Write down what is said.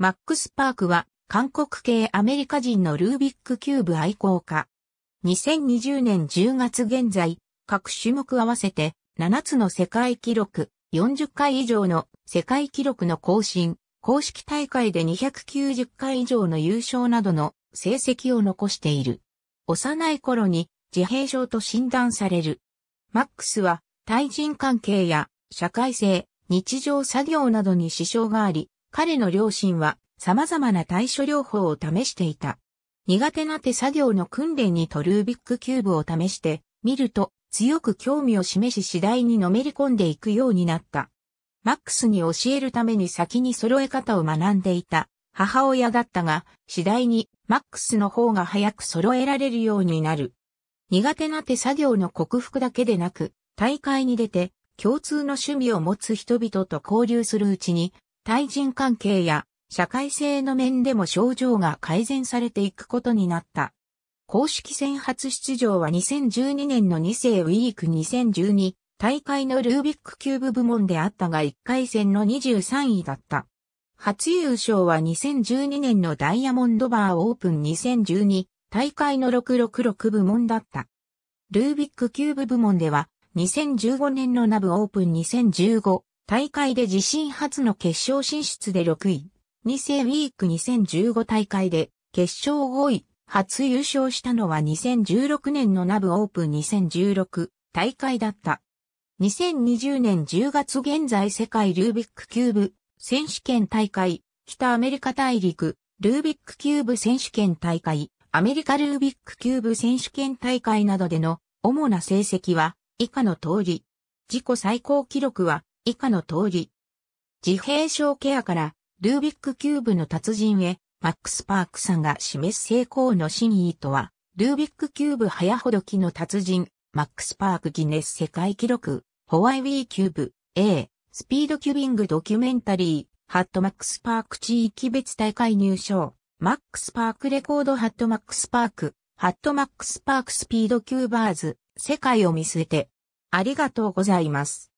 マックス・パークは、韓国系アメリカ人のルービックキューブ愛好家。2020年10月現在、各種目合わせて7つの世界記録、40回以上の世界記録の更新、公式大会で290回以上の優勝などの成績を残している。幼い頃に自閉症と診断される。マックスは対人関係や社会性、日常作業などに支障があり、彼の両親は様々な対処療法を試していた。苦手な手作業の訓練にトルービックキューブを試してみると強く興味を示し次第にのめり込んでいくようになった。マックスに教えるために先に揃え方を学んでいた母親だったが次第にマックスの方が早く揃えられるようになる。苦手な手作業の克服だけでなく大会に出て共通の趣味を持つ人々と交流するうちに対人関係や社会性の面でも症状が改善されていくことになった。公式戦初出場は2012年の2世ウィーク2012大会のルービックキューブ部門であったが1回戦の23位だった。初優勝は2012年のダイヤモンドバーオープン2012大会の666部門だった。ルービックキューブ部門では2015年のナブオープン2015大会で自身初の決勝進出で6位。ニセウィーク2015大会で決勝5位。初優勝したのは2016年のナブオープン2016大会だった。2020年10月現在世界ルービックキューブ選手権大会、北アメリカ大陸ルービックキューブ選手権大会、アメリカルービックキューブ選手権大会などでの主な成績は以下の通り。自己最高記録は以下の通り。自閉症ケアから、ルービックキューブの達人へ、マックス・パークさんが示す成功の真意とは、ルービックキューブ早ほどきの達人、マックス・パークギネス世界記録、ホワイウィーキューブ、A、スピードキュービングドキュメンタリー、ハットマックス・パーク地域別大会入賞、マックス・パークレコードハットマックス・パーク、ハットマックス・パークスピードキューバーズ、世界を見据えて、ありがとうございます。